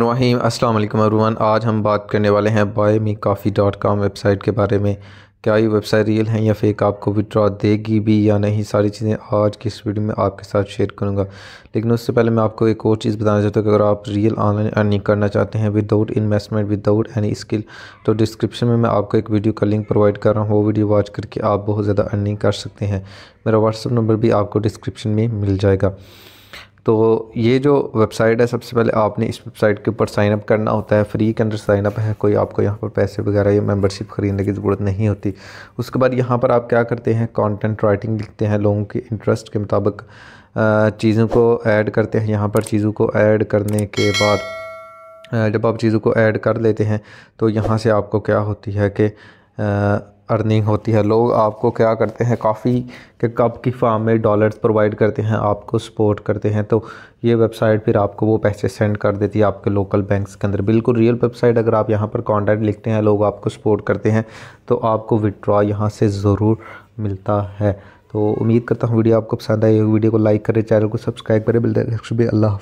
वहीम अस्सलाम वालेकुम अरूमान आज हम बात करने वाले हैं बाय मी काफ़ी डॉट कॉम वेबसाइट के बारे में क्या ये वेबसाइट रियल है या फेक आपको विड्रॉ देगी भी या नहीं सारी चीज़ें आज की इस वीडियो में आपके साथ शेयर करूंगा लेकिन उससे पहले मैं आपको एक और चीज़ बताना चाहता हूँ कि अगर आप रियल ऑनलाइन अर्निंग करना चाहते हैं without investment without any skill तो डिस्क्रिप्शन में मैं आपको एक वीडियो का लिंक प्रोवाइड कर रहा हूँ वो वीडियो वॉच करके आप बहुत ज़्यादा अर्निंग कर सकते हैं मेरा व्हाट्सअप नंबर भी आपको डिस्क्रिप्शन में मिल जाएगा तो ये जो वेबसाइट है सबसे पहले आपने इस वेबसाइट के ऊपर साइनअप करना होता है फ्री के अंदर साइनअप है कोई आपको यहाँ पर पैसे वगैरह या मेम्बरशिप ख़रीदने की ज़रूरत नहीं होती उसके बाद यहाँ पर आप क्या करते हैं कंटेंट राइटिंग लिखते हैं लोगों के इंटरेस्ट के मुताबिक चीज़ों को ऐड करते हैं यहाँ पर चीज़ों को ऐड करने के बाद जब आप चीज़ों को ऐड कर लेते हैं तो यहाँ से आपको क्या होती है कि अर्निंग होती है लोग आपको क्या करते हैं काफ़ी के कप की फार्म में डॉलर्स प्रोवाइड करते हैं आपको सपोर्ट करते हैं तो ये वेबसाइट फिर आपको वो पैसे सेंड कर देती है आपके लोकल बैंक्स के अंदर बिल्कुल रियल वेबसाइट अगर आप यहाँ पर कॉन्टैक्ट लिखते हैं लोग आपको सपोर्ट करते हैं तो आपको विड्रॉ यहाँ से ज़रूर मिलता है तो उम्मीद करता हूँ वीडियो आपको पसंद आई वीडियो को लाइक करें चैनल को सब्सक्राइब करें बिल्कुल अल्लाह